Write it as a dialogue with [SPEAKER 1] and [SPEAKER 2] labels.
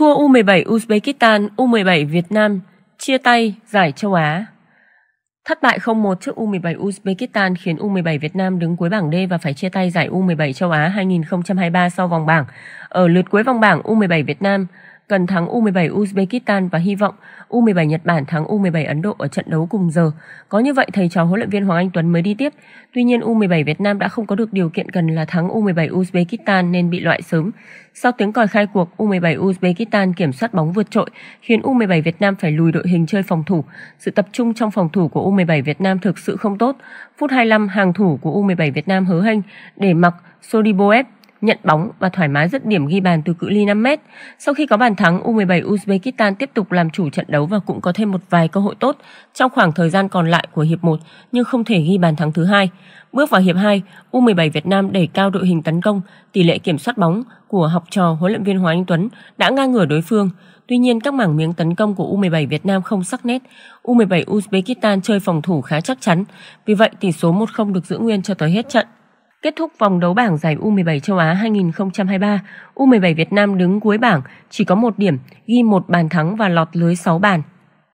[SPEAKER 1] thua U17 Uzbekistan, U17 Việt Nam, chia tay giải châu Á. Thất bại 0-1 trước U17 Uzbekistan khiến U17 Việt Nam đứng cuối bảng D và phải chia tay giải U17 châu Á 2023 sau vòng bảng. Ở lượt cuối vòng bảng, U17 Việt Nam cần thắng U17 Uzbekistan và hy vọng U17 Nhật Bản thắng U17 Ấn Độ ở trận đấu cùng giờ. Có như vậy thầy trò huấn luyện viên Hoàng Anh Tuấn mới đi tiếp. Tuy nhiên U17 Việt Nam đã không có được điều kiện cần là thắng U17 Uzbekistan nên bị loại sớm. Sau tiếng còi khai cuộc, U17 Uzbekistan kiểm soát bóng vượt trội, khiến U17 Việt Nam phải lùi đội hình chơi phòng thủ. Sự tập trung trong phòng thủ của U17 Việt Nam thực sự không tốt. Phút 25, hàng thủ của U17 Việt Nam hớ hênh để mặc Sodiboev nhận bóng và thoải mái dứt điểm ghi bàn từ cự ly 5m. Sau khi có bàn thắng, U17 Uzbekistan tiếp tục làm chủ trận đấu và cũng có thêm một vài cơ hội tốt trong khoảng thời gian còn lại của hiệp 1 nhưng không thể ghi bàn thắng thứ hai. Bước vào hiệp 2, U17 Việt Nam đẩy cao đội hình tấn công, tỷ lệ kiểm soát bóng của học trò huấn luyện viên Hoàng Anh Tuấn đã ngang ngửa đối phương. Tuy nhiên, các mảng miếng tấn công của U17 Việt Nam không sắc nét. U17 Uzbekistan chơi phòng thủ khá chắc chắn, vì vậy tỷ số 1-0 được giữ nguyên cho tới hết trận. Kết thúc vòng đấu bảng giải U17 châu Á 2023, U17 Việt Nam đứng cuối bảng, chỉ có một điểm, ghi một bàn thắng và lọt lưới 6 bàn.